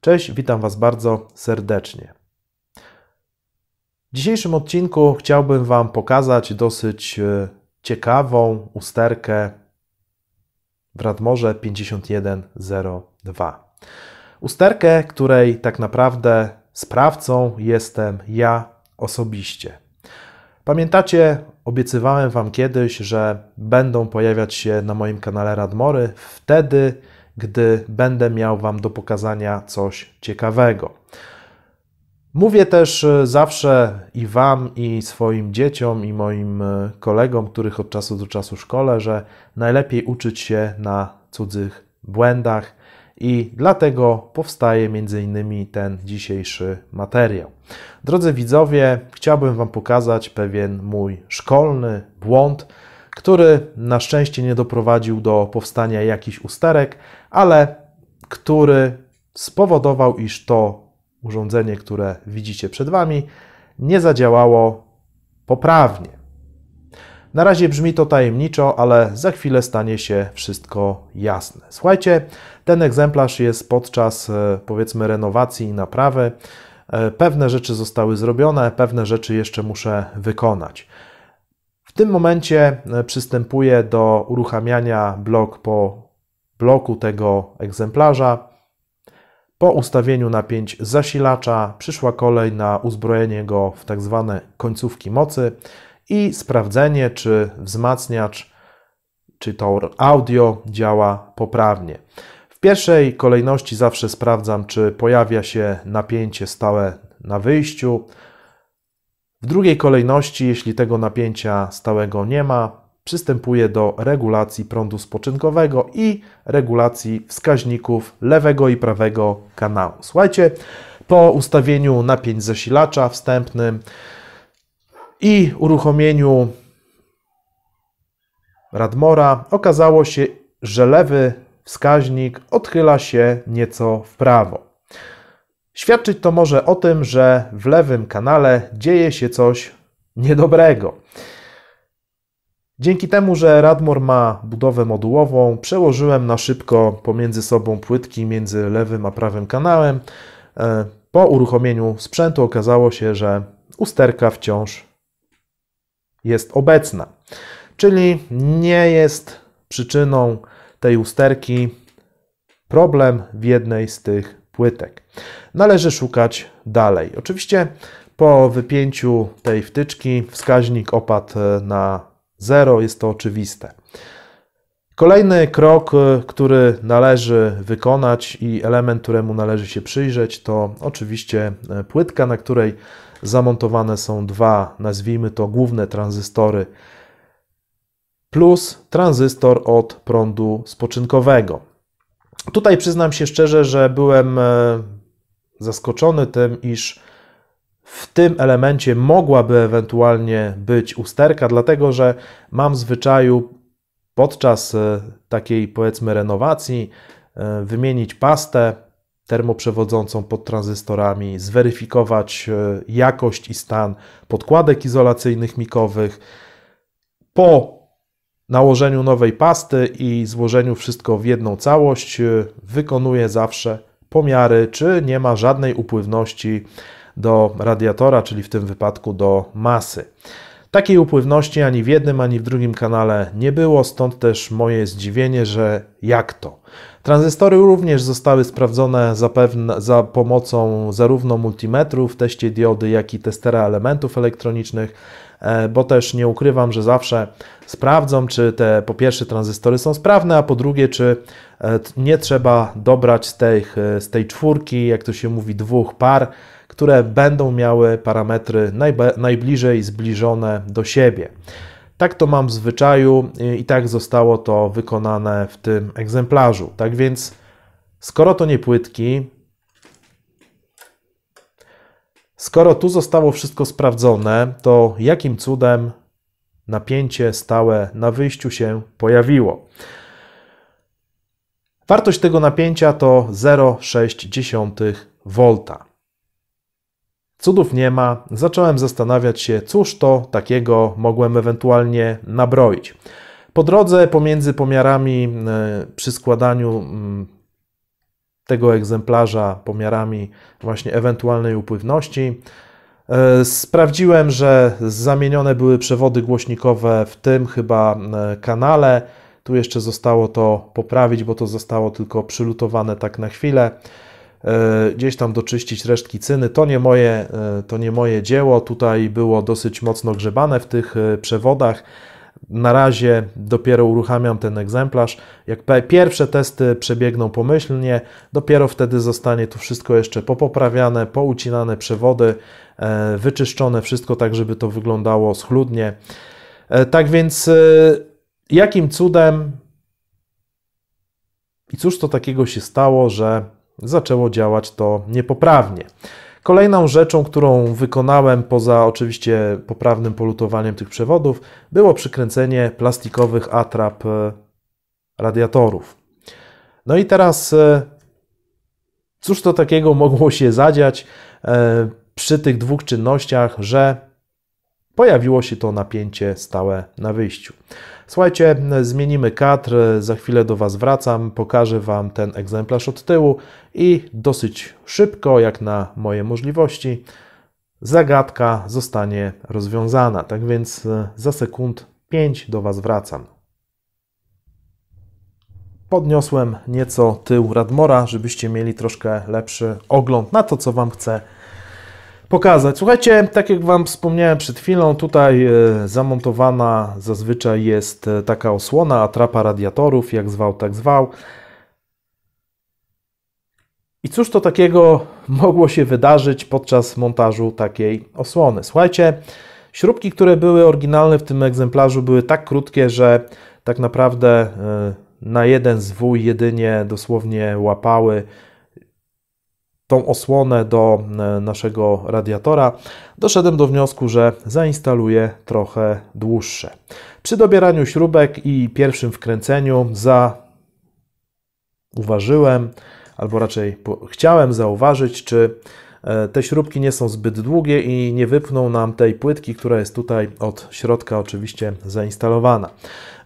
Cześć, witam Was bardzo serdecznie. W dzisiejszym odcinku chciałbym Wam pokazać dosyć e, ciekawą usterkę w Radmorze 5102. Usterkę, której tak naprawdę sprawcą jestem ja osobiście. Pamiętacie, obiecywałem Wam kiedyś, że będą pojawiać się na moim kanale Radmory wtedy, gdy będę miał Wam do pokazania coś ciekawego. Mówię też e, zawsze i Wam, i swoim dzieciom, i moim e, kolegom, których od czasu do czasu szkole, że najlepiej uczyć się na cudzych błędach, i dlatego powstaje między innymi ten dzisiejszy materiał. Drodzy widzowie, chciałbym Wam pokazać pewien mój szkolny błąd, który na szczęście nie doprowadził do powstania jakichś usterek, ale który spowodował, iż to urządzenie, które widzicie przed Wami, nie zadziałało poprawnie. Na razie brzmi to tajemniczo, ale za chwilę stanie się wszystko jasne. Słuchajcie, ten egzemplarz jest podczas e, powiedzmy renowacji i naprawy. E, pewne rzeczy zostały zrobione, pewne rzeczy jeszcze muszę wykonać. W tym momencie e, przystępuję do uruchamiania blok po bloku tego egzemplarza. Po ustawieniu napięć zasilacza przyszła kolej na uzbrojenie go w tak zwane końcówki mocy i sprawdzenie, czy wzmacniacz, czy tor audio działa poprawnie. W pierwszej kolejności zawsze sprawdzam, czy pojawia się napięcie stałe na wyjściu, w drugiej kolejności, jeśli tego napięcia stałego nie ma, przystępuje do regulacji prądu spoczynkowego i regulacji wskaźników lewego i prawego kanału. Słuchajcie, po ustawieniu napięć zasilacza wstępnym i uruchomieniu Radmora okazało się, że lewy wskaźnik odchyla się nieco w prawo. Świadczyć to może o tym, że w lewym kanale dzieje się coś niedobrego. Dzięki temu, że Radmor ma budowę modułową, przełożyłem na szybko pomiędzy sobą płytki między lewym a prawym kanałem. E, po uruchomieniu sprzętu okazało się, że usterka wciąż jest obecna. Czyli nie jest przyczyną tej usterki problem w jednej z tych płytek. Należy szukać dalej. Oczywiście po wypięciu tej wtyczki wskaźnik opadł e, na zero jest to oczywiste. Kolejny krok, e, który należy wykonać i element, któremu należy się przyjrzeć, to oczywiście e, płytka, na której zamontowane są dwa, nazwijmy to główne tranzystory, plus tranzystor od prądu spoczynkowego. Tutaj przyznam się szczerze, że byłem e, zaskoczony tym, iż w tym elemencie mogłaby ewentualnie być usterka, dlatego że mam w zwyczaju podczas e, takiej powiedzmy renowacji e, wymienić pastę termoprzewodzącą pod tranzystorami, zweryfikować jakość i stan podkładek izolacyjnych mikowych. Po nałożeniu nowej pasty i złożeniu wszystko w jedną całość y, wykonuję zawsze pomiary, czy nie ma żadnej upływności do radiatora, czyli w tym wypadku do masy. Takiej upływności ani w jednym, ani w drugim kanale nie było, stąd też moje zdziwienie, że jak to? Tranzystory również zostały sprawdzone zapewne, za pomocą zarówno multimetrów, teście diody, jak i testera elementów elektronicznych, e, bo też nie ukrywam, że zawsze sprawdzam, czy te po pierwsze tranzystory są sprawne, a po drugie, czy e, nie trzeba dobrać z, e, z tej czwórki, jak to się mówi, dwóch par, które będą miały parametry najbliżej zbliżone do siebie. Tak to mam w zwyczaju i tak zostało to wykonane w tym egzemplarzu. Tak więc, skoro to nie płytki, skoro tu zostało wszystko sprawdzone, to jakim cudem napięcie stałe na wyjściu się pojawiło? Wartość tego napięcia to 0,6 V. Cudów nie ma, zacząłem zastanawiać się, cóż to takiego mogłem ewentualnie nabroić. Po drodze pomiędzy pomiarami e, przy składaniu mm, tego egzemplarza, pomiarami właśnie ewentualnej upływności, e, sprawdziłem, że zamienione były przewody głośnikowe w tym chyba e, kanale. Tu jeszcze zostało to poprawić, bo to zostało tylko przylutowane tak na chwilę. E, gdzieś tam doczyścić resztki cyny. To nie moje, e, to nie moje dzieło, tutaj było dosyć mocno grzebane w tych e, przewodach. Na razie dopiero uruchamiam ten egzemplarz. Jak pierwsze testy przebiegną pomyślnie, dopiero wtedy zostanie to wszystko jeszcze popoprawiane, poucinane przewody, wyczyszczone wszystko tak, żeby to wyglądało schludnie. Tak więc jakim cudem i cóż to takiego się stało, że zaczęło działać to niepoprawnie. Kolejną rzeczą, którą wykonałem poza oczywiście poprawnym polutowaniem tych przewodów, było przykręcenie plastikowych atrap e, radiatorów. No i teraz, e, cóż to takiego mogło się zadziać e, przy tych dwóch czynnościach, że pojawiło się to napięcie stałe na wyjściu. Słuchajcie, zmienimy kadr, za chwilę do Was wracam, pokażę Wam ten egzemplarz od tyłu i dosyć szybko, jak na moje możliwości, zagadka zostanie rozwiązana. Tak więc e, za sekund 5 do Was wracam. Podniosłem nieco tył Radmora, żebyście mieli troszkę lepszy ogląd na to, co Wam chcę pokazać. Słuchajcie, tak jak Wam wspomniałem przed chwilą, tutaj e, zamontowana zazwyczaj jest e, taka osłona, atrapa radiatorów, jak zwał, tak zwał. I cóż to takiego mogło się wydarzyć podczas montażu takiej osłony? Słuchajcie, śrubki, które były oryginalne w tym egzemplarzu, były tak krótkie, że tak naprawdę e, na jeden zwój jedynie dosłownie łapały tą osłonę do e, naszego radiatora, doszedłem do wniosku, że zainstaluję trochę dłuższe. Przy dobieraniu śrubek i pierwszym wkręceniu zauważyłem, albo raczej chciałem zauważyć, czy e, te śrubki nie są zbyt długie i nie wypną nam tej płytki, która jest tutaj od środka oczywiście zainstalowana.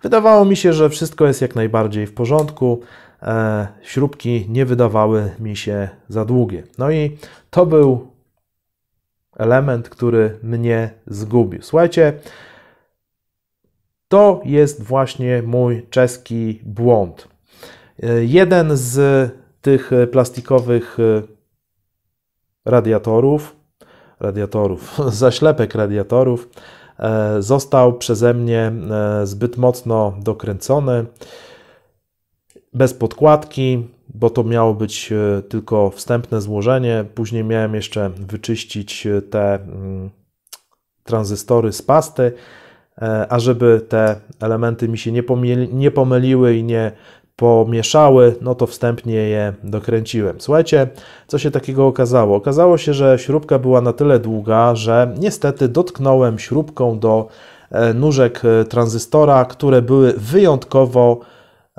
Wydawało mi się, że wszystko jest jak najbardziej w porządku. E, śrubki nie wydawały mi się za długie. No i to był element, który mnie zgubił. Słuchajcie, to jest właśnie mój czeski błąd. E, jeden z tych plastikowych e, radiatorów, radiatorów, zaślepek radiatorów, został przeze mnie zbyt mocno dokręcony bez podkładki, bo to miało być e, tylko wstępne złożenie. Później miałem jeszcze wyczyścić e, te mm, tranzystory z pasty, e, a żeby te elementy mi się nie, nie pomyliły i nie pomieszały, no to wstępnie je dokręciłem. Słuchajcie, co się takiego okazało? Okazało się, że śrubka była na tyle długa, że niestety dotknąłem śrubką do nóżek tranzystora, które były wyjątkowo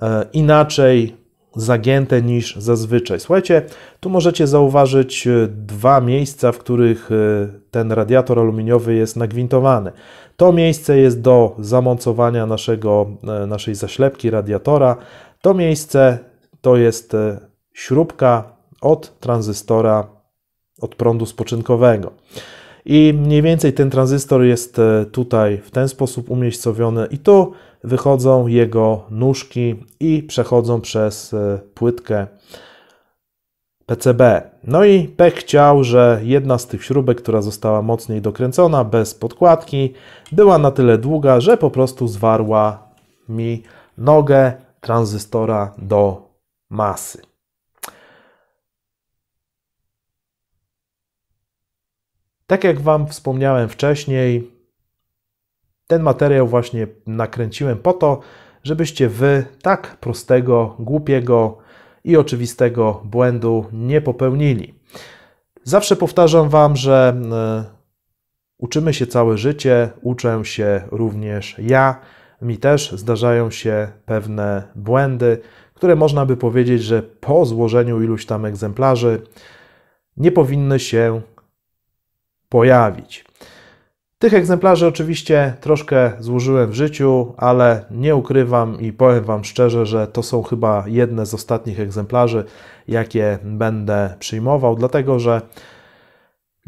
E, inaczej zagięte niż zazwyczaj. Słuchajcie, tu możecie zauważyć e, dwa miejsca, w których e, ten radiator aluminiowy jest nagwintowany. To miejsce jest do zamocowania naszego, naszej zaślepki radiatora. To miejsce to jest śrubka od tranzystora, od prądu spoczynkowego. I mniej więcej ten tranzystor jest tutaj w ten sposób umiejscowiony i tu wychodzą jego nóżki i przechodzą przez e, płytkę PCB. No i Pech chciał, że jedna z tych śrubek, która została mocniej dokręcona, bez podkładki, była na tyle długa, że po prostu zwarła mi nogę tranzystora do masy. Tak jak Wam wspomniałem wcześniej, ten materiał właśnie nakręciłem po to, żebyście wy tak prostego, głupiego i oczywistego błędu nie popełnili. Zawsze powtarzam wam, że e, uczymy się całe życie, uczę się również ja. Mi też zdarzają się pewne błędy, które można by powiedzieć, że po złożeniu iluś tam egzemplarzy nie powinny się pojawić. Tych egzemplarzy oczywiście troszkę złożyłem w życiu, ale nie ukrywam i powiem Wam szczerze, że to są chyba jedne z ostatnich egzemplarzy, jakie będę przyjmował, dlatego że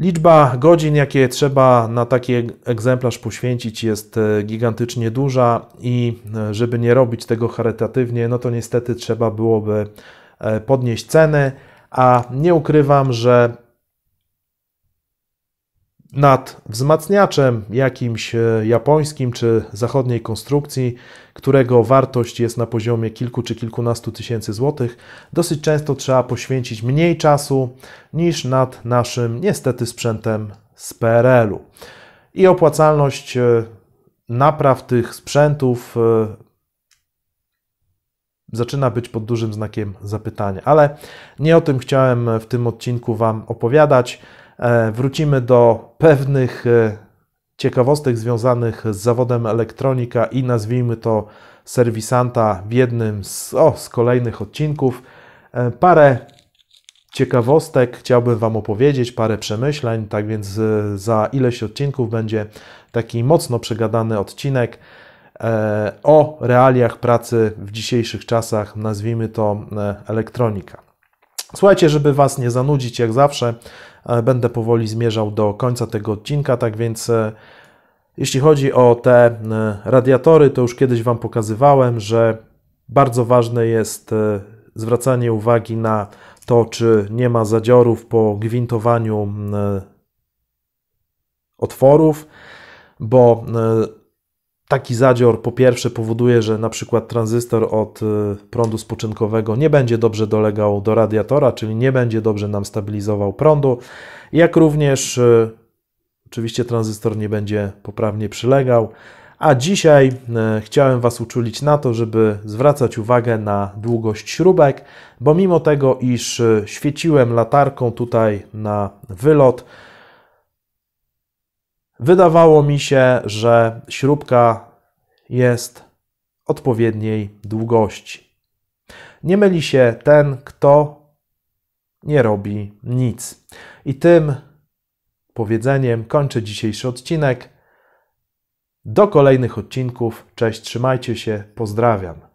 liczba godzin, jakie trzeba na taki egzemplarz poświęcić, jest e, gigantycznie duża i e, żeby nie robić tego charytatywnie, no to niestety trzeba byłoby e, podnieść ceny. A nie ukrywam, że nad wzmacniaczem jakimś e, japońskim czy zachodniej konstrukcji, którego wartość jest na poziomie kilku czy kilkunastu tysięcy złotych, dosyć często trzeba poświęcić mniej czasu niż nad naszym niestety sprzętem z PRL-u. I opłacalność e, napraw tych sprzętów e, zaczyna być pod dużym znakiem zapytania, ale nie o tym chciałem w tym odcinku Wam opowiadać. E, wrócimy do pewnych e, ciekawostek związanych z zawodem elektronika i nazwijmy to serwisanta w jednym z, o, z kolejnych odcinków. E, parę ciekawostek chciałbym Wam opowiedzieć, parę przemyśleń, tak więc za ileś odcinków będzie taki mocno przegadany odcinek o realiach pracy w dzisiejszych czasach, nazwijmy to elektronika. Słuchajcie, żeby Was nie zanudzić, jak zawsze, Będę powoli zmierzał do końca tego odcinka, tak więc e, jeśli chodzi o te e, radiatory, to już kiedyś Wam pokazywałem, że bardzo ważne jest e, zwracanie uwagi na to, czy nie ma zadziorów po gwintowaniu otworów, bo taki zadzior po pierwsze powoduje, że na przykład tranzystor od y, prądu spoczynkowego nie będzie dobrze dolegał do radiatora, czyli nie będzie dobrze nam stabilizował prądu, jak również y, oczywiście tranzystor nie będzie poprawnie przylegał. A dzisiaj y, chciałem Was uczulić na to, żeby zwracać uwagę na długość śrubek, bo mimo tego, iż świeciłem latarką tutaj na wylot, Wydawało mi się, że śrubka jest odpowiedniej długości. Nie myli się ten, kto nie robi nic. I tym powiedzeniem kończę dzisiejszy odcinek. Do kolejnych odcinków. Cześć, trzymajcie się, pozdrawiam.